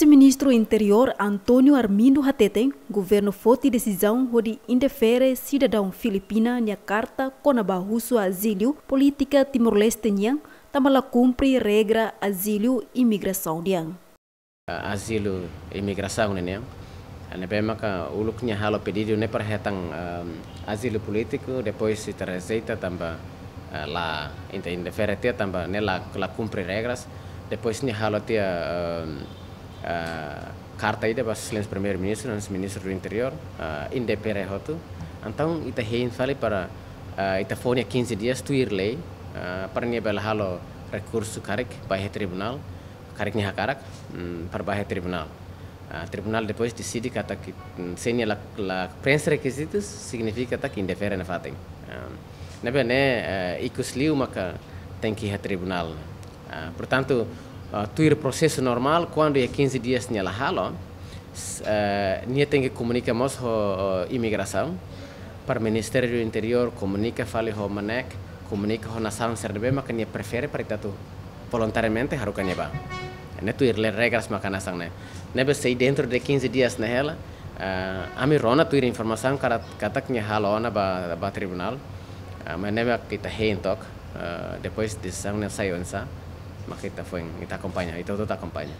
Vice-ministro Interior Antônio Armindo Hateten, governo forte decisão onde indefere cidadão filipina na carta conaba russo asilo política Timor-Leste niang, tamala cumpre regra asilo imigração niang. Asilo imigração niang, ane bem maka uluk nya halo pedido ne perhetang eh, asilo político depois se terrezeita tamba eh, la indefere tia tamba ne la, la cumpre regras depois nya halo tia eh, Eh, carta pas lens primeiro-ministro, lens minister do interior, uh, eh, em DPR roto. Então, ita hein fale para uh, eh, ita fonia 15 dias tu ir lei uh, para nia bel halo recurso karik bahe tribunal, karik nia karak um, para bahe tribunal. Uh, tribunal depois decide kata ki um, mm, senia la, la prensa requisitos significa kata que indefere na fatem. Um, na uh, ikus liu maka tem tribunal. Uh, portanto, Ah, tuir processo normal quando é 15 dias nela halo uh, eh, nia tem que mos ho imigração para Ministério do Interior comunica fale ho manek comunica ho nação serbe maka nia prefere para tatu voluntariamente harukanya ba né tuir le regras maka ne ne be sei dentro de 15 dias na hela uh, ami rona tuir informação kara katak nia halo na ba ba tribunal eh, ma ne kita hein tok uh, depois decisão nessa ionsa makita foi, ita acompanha, ita tudo acompanha.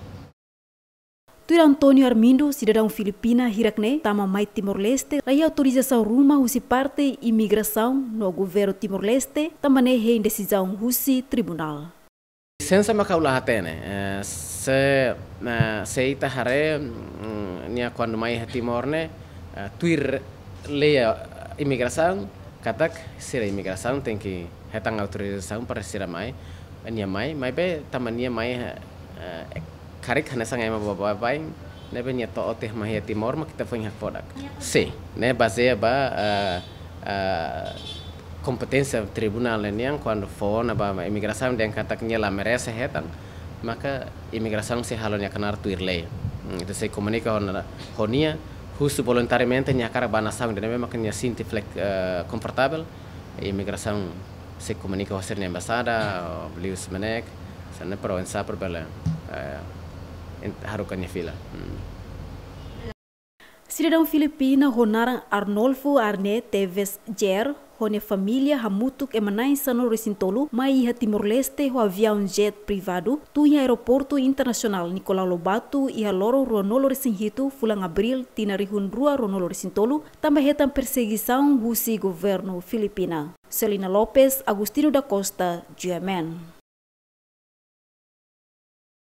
Tuir Antônio Armindo, cidadão filipina, Hiracne, Tama Mai Timor-Leste, aí autorização ruma Russi parte imigração no governo Timor-Leste, também rei decisão Russi Tribunal. Sensa makaula hatene, eh, se eh, se ita hare mm, nia quando mai Timor ne, eh, tuir leia imigração, katak sira imigração tem que retang autorização para sira mai, ania mai mai pe tamania mai eh, eh, karek hana sangai ma baba pai ne pe nyeto ote ma e timor ma kita fanya produk se ne base ba eh, kompetensi tribunal ini e yang kuando fon apa imigrasi yang kataknya la mereka sehetan maka imigrasi se halonya kenar tuirle hmm, itu se komunika hona honia husu voluntariamente nyakara banasang dan memang kenya sinti flek komfortabel imigrasi se comunica con la embajada o blius menek sana provenza per bela harukannya eh, fila Cidadão mm. Filipina Ronar Arnolfo Arne Teves Jer hone família hamutuk emanai sano resintolo mai iha Timor Leste ho un jet privado tu iha aeroporto internasional Nicolau Lobato iha loro ronolo Resinhitu fulang abril tina rihun rua ronolo resintolo tambah hetan perseguição husi governo Filipina. Selina Lopez, Agustino da Costa, GMN.